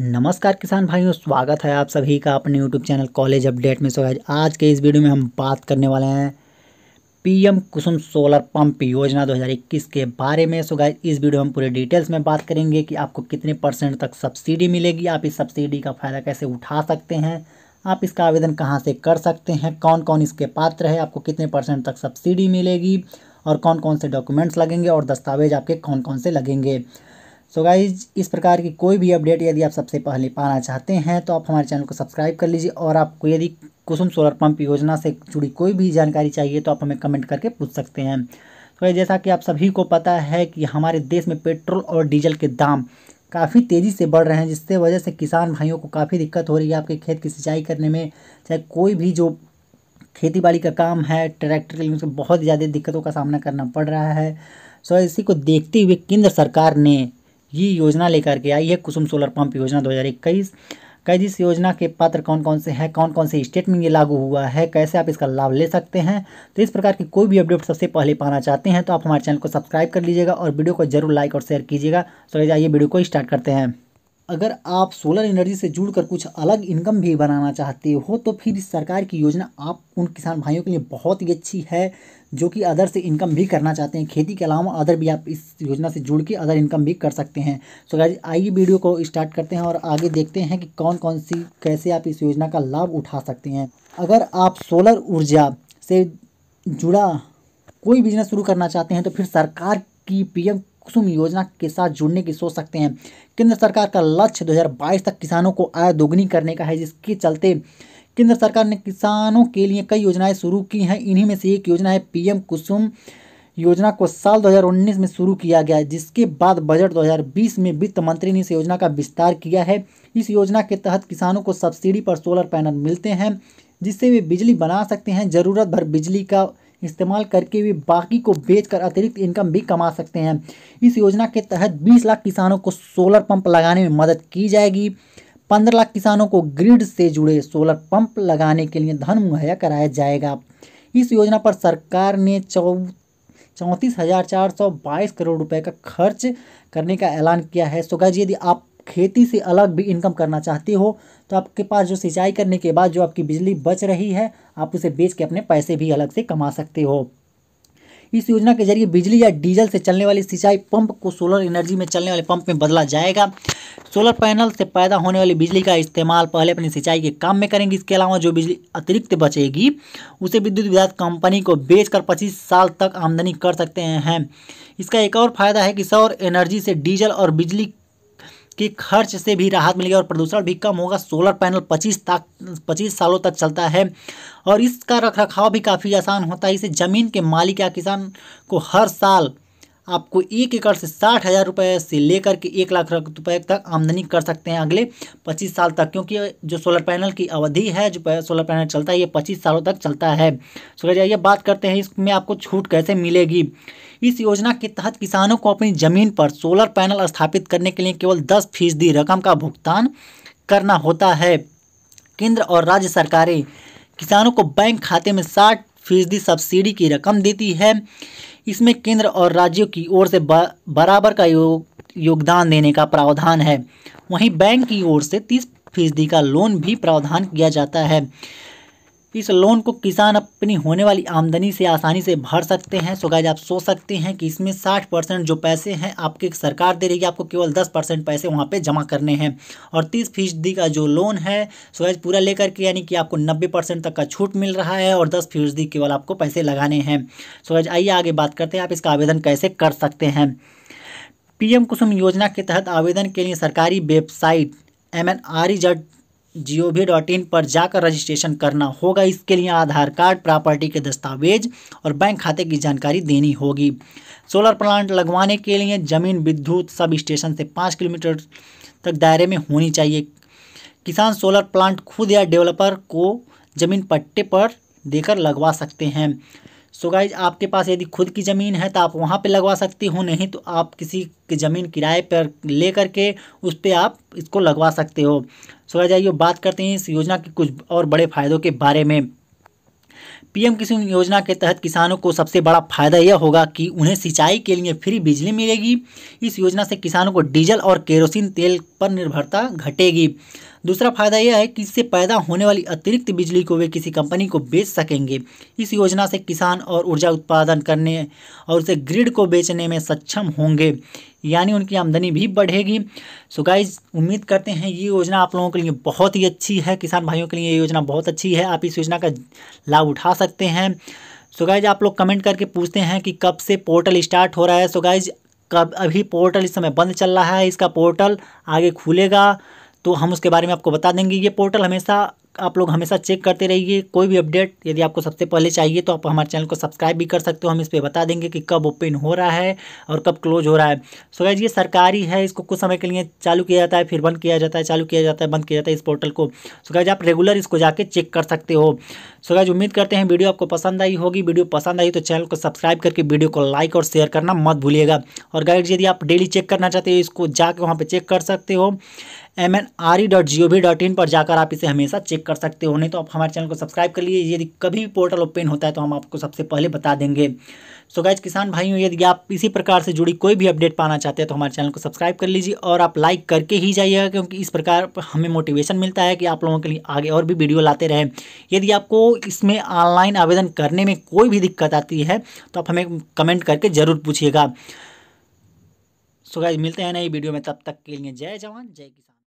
नमस्कार किसान भाइयों स्वागत है आप सभी का अपने यूट्यूब चैनल कॉलेज अपडेट में स्वागत आज के इस वीडियो में हम बात करने वाले हैं पीएम कुसुम सोलर पंप योजना 2021 के बारे में सो गाइज इस वीडियो हम पूरे डिटेल्स में बात करेंगे कि आपको कितने परसेंट तक सब्सिडी मिलेगी आप इस सब्सिडी का फ़ायदा कैसे उठा सकते हैं आप इसका आवेदन कहाँ से कर सकते हैं कौन कौन इसके पात्र है आपको कितने परसेंट तक सब्सिडी मिलेगी और कौन कौन से डॉक्यूमेंट्स लगेंगे और दस्तावेज आपके कौन कौन से लगेंगे सो so गाइज इस प्रकार की कोई भी अपडेट यदि आप सबसे पहले पाना चाहते हैं तो आप हमारे चैनल को सब्सक्राइब कर लीजिए और आपको यदि कुसुम सोलर पंप योजना से जुड़ी कोई भी जानकारी चाहिए तो आप हमें कमेंट करके पूछ सकते हैं तो so जैसा कि आप सभी को पता है कि हमारे देश में पेट्रोल और डीजल के दाम काफ़ी तेज़ी से बढ़ रहे हैं जिससे वजह से किसान भाइयों को काफ़ी दिक्कत हो रही है आपके खेत की सिंचाई करने में चाहे कोई भी जो खेती बाड़ी का काम है ट्रैक्टर के लिए उसको बहुत ज़्यादा दिक्कतों का सामना करना पड़ रहा है सो इसी को देखते हुए केंद्र सरकार ने ये योजना लेकर के आई है कुसुम सोलर पंप योजना 2021 कैद इस योजना के पात्र कौन कौन से हैं कौन कौन से स्टेट में ये लागू हुआ है कैसे आप इसका लाभ ले सकते हैं तो इस प्रकार की कोई भी अपडेट सबसे पहले पाना चाहते हैं तो आप हमारे चैनल को सब्सक्राइब कर लीजिएगा और वीडियो को जरूर लाइक और शेयर कीजिएगा सो तो जाइए वीडियो को स्टार्ट करते हैं अगर आप सोलर एनर्जी से जुड़कर कुछ अलग इनकम भी बनाना चाहते हो तो फिर सरकार की योजना आप उन किसान भाइयों के लिए बहुत ही अच्छी है जो कि अदर से इनकम भी करना चाहते हैं खेती के अलावा अदर भी आप इस योजना से जुड़ के अदर इनकम भी कर सकते हैं सो गाइज आइए वीडियो को स्टार्ट करते हैं और आगे देखते हैं कि कौन कौन सी कैसे आप इस योजना का लाभ उठा सकते हैं अगर आप सोलर ऊर्जा से जुड़ा कोई बिजनेस शुरू करना चाहते हैं तो फिर सरकार की पीएम कुसुम योजना के साथ जुड़ने की सोच सकते हैं केंद्र सरकार का लक्ष्य 2022 तक किसानों को आय दोगुनी करने का है जिसके चलते केंद्र सरकार ने किसानों के लिए कई योजनाएं शुरू की हैं इन्हीं में से एक योजना है पीएम कुसुम योजना को साल 2019 में शुरू किया गया जिसके बाद बजट 2020 में वित्त मंत्री ने इस योजना का विस्तार किया है इस योजना के तहत किसानों को सब्सिडी पर सोलर पैनल मिलते हैं जिससे वे बिजली बना सकते हैं ज़रूरत भर बिजली का इस्तेमाल करके भी बाकी को बेचकर अतिरिक्त इनकम भी कमा सकते हैं इस योजना के तहत 20 लाख किसानों को सोलर पंप लगाने में मदद की जाएगी 15 लाख किसानों को ग्रिड से जुड़े सोलर पंप लगाने के लिए धन मुहैया कराया जाएगा इस योजना पर सरकार ने चौ चौंतीस हज़ार चार सौ बाईस करोड़ रुपए का खर्च करने का ऐलान किया है सो गाइज यदि आप खेती से अलग भी इनकम करना चाहते हो तो आपके पास जो सिंचाई करने के बाद जो आपकी बिजली बच रही है आप उसे बेच के अपने पैसे भी अलग से कमा सकते हो इस योजना के जरिए बिजली या डीजल से चलने वाली सिंचाई पंप को सोलर एनर्जी में चलने वाले पंप में बदला जाएगा सोलर पैनल से पैदा होने वाली बिजली का इस्तेमाल पहले अपनी सिंचाई के काम में करेंगे इसके अलावा जो बिजली अतिरिक्त बचेगी उसे विद्युत विभाग कंपनी को बेचकर 25 साल तक आमदनी कर सकते हैं इसका एक और फायदा है कि सौर एनर्जी से डीजल और बिजली कि खर्च से भी राहत मिलेगी और प्रदूषण भी कम होगा सोलर पैनल 25 तक 25 सालों तक चलता है और इसका रख रखाव भी काफ़ी आसान होता है इसे ज़मीन के मालिक या किसान को हर साल आपको एक एकड़ से साठ हज़ार रुपये से लेकर के एक लाख रुपए तक आमदनी कर सकते हैं अगले पच्चीस साल तक क्योंकि जो सोलर पैनल की अवधि है जो सोलर पैनल चलता है ये पच्चीस सालों तक चलता है सोलह जाइए बात करते हैं इसमें आपको छूट कैसे मिलेगी इस योजना के तहत किसानों को अपनी ज़मीन पर सोलर पैनल स्थापित करने के लिए केवल दस फीसदी रकम का भुगतान करना होता है केंद्र और राज्य सरकारें किसानों को बैंक खाते में साठ फीसदी सब्सिडी की रकम देती है इसमें केंद्र और राज्यों की ओर से बराबर का योग योगदान देने का प्रावधान है वहीं बैंक की ओर से तीस फीसदी का लोन भी प्रावधान किया जाता है इस लोन को किसान अपनी होने वाली आमदनी से आसानी से भर सकते हैं सो गाइज आप सोच सकते हैं कि इसमें 60 परसेंट जो पैसे हैं आपके सरकार दे रही है आपको केवल 10 परसेंट पैसे वहाँ पे जमा करने हैं और 30 फीसदी का जो लोन है सो गाइज पूरा लेकर के यानी कि आपको 90 परसेंट तक का छूट मिल रहा है और दस फीसदी केवल आपको पैसे लगाने हैं सो गाइज आइए आगे बात करते हैं आप इसका आवेदन कैसे कर सकते हैं एम कुसुम योजना के तहत आवेदन के लिए सरकारी website M N R E G V dot in पर जाकर रजिस्ट्रेशन करना होगा इसके लिए आधार कार्ड प्रॉपर्टी के दस्तावेज और बैंक खाते की जानकारी देनी होगी सोलर प्लांट लगवाने के लिए ज़मीन विद्युत सब स्टेशन से पाँच किलोमीटर तक दायरे में होनी चाहिए किसान सोलर प्लांट खुद या डेवलपर को ज़मीन पट्टे पर देकर लगवा सकते हैं सो गाइज आपके पास यदि खुद की ज़मीन है तो आप वहाँ पे लगवा सकती हो नहीं तो आप किसी की ज़मीन किराए पर ले करके उस पर आप इसको लगवा सकते हो सो गाइज आइए बात करते हैं इस योजना के कुछ और बड़े फ़ायदों के बारे में पीएम किसान योजना के तहत किसानों को सबसे बड़ा फायदा यह होगा कि उन्हें सिंचाई के लिए फ्री बिजली मिलेगी इस योजना से किसानों को डीजल और केरोसिन तेल पर निर्भरता घटेगी दूसरा फायदा यह है कि इससे पैदा होने वाली अतिरिक्त बिजली को वे किसी कंपनी को बेच सकेंगे इस योजना से किसान और ऊर्जा उत्पादन करने और उसे ग्रिड को बेचने में सक्षम होंगे यानी उनकी आमदनी भी बढ़ेगी सो गाइज उम्मीद करते हैं ये योजना आप लोगों के लिए बहुत ही अच्छी है किसान भाइयों के लिए ये योजना बहुत अच्छी है आप इस योजना का लाभ उठा सकते हैं सो गाइज आप लोग कमेंट करके पूछते हैं कि कब से पोर्टल स्टार्ट हो रहा है सो गाइज कब अभी पोर्टल इस समय बंद चल रहा है इसका पोर्टल आगे खुलेगा तो हम उसके बारे में आपको बता देंगे ये पोर्टल हमेशा आप लोग हमेशा चेक करते रहिए कोई भी अपडेट यदि आपको सबसे पहले चाहिए तो आप हमारे चैनल को सब्सक्राइब भी कर सकते हो हम इस पर बता देंगे कि कब ओपन हो रहा है और कब क्लोज हो रहा है सो so, ये सरकारी है इसको कुछ समय के लिए चालू किया जाता है फिर बंद किया जाता है चालू किया जाता है बंद किया जाता है इस पोर्टल को सो so, आप रेगुलर इसको जाके चेक कर सकते हो सो so, उम्मीद करते हैं वीडियो आपको पसंद आई होगी वीडियो पसंद आई तो चैनल को सब्सक्राइब करके वीडियो को लाइक और शेयर करना मत भूलिएगा और गाइड यदि आप डेली चेक करना चाहते हो इसको जाके वहाँ पर चेक कर सकते हो M N R E dot G O V dot in पर जाकर आप इसे हमेशा चेक कर सकते हो नहीं तो आप हमारे चैनल को सब्सक्राइब कर लीजिए यदि कभी भी पोर्टल ओपन होता है तो हम आपको सबसे पहले बता देंगे सो गैज किसान भाइयों यदि आप इसी प्रकार से जुड़ी कोई भी अपडेट पाना चाहते हैं तो हमारे चैनल को सब्सक्राइब कर लीजिए और आप लाइक करके ही जाइएगा क्योंकि इस प्रकार हमें मोटिवेशन मिलता है कि आप लोगों के लिए आगे और भी वीडियो लाते रहें यदि आपको इसमें ऑनलाइन आवेदन करने में कोई भी दिक्कत आती है तो आप हमें कमेंट करके ज़रूर पूछिएगा सो गैज मिलते हैं नई वीडियो में तब तक के लिए जय जवान जय किसान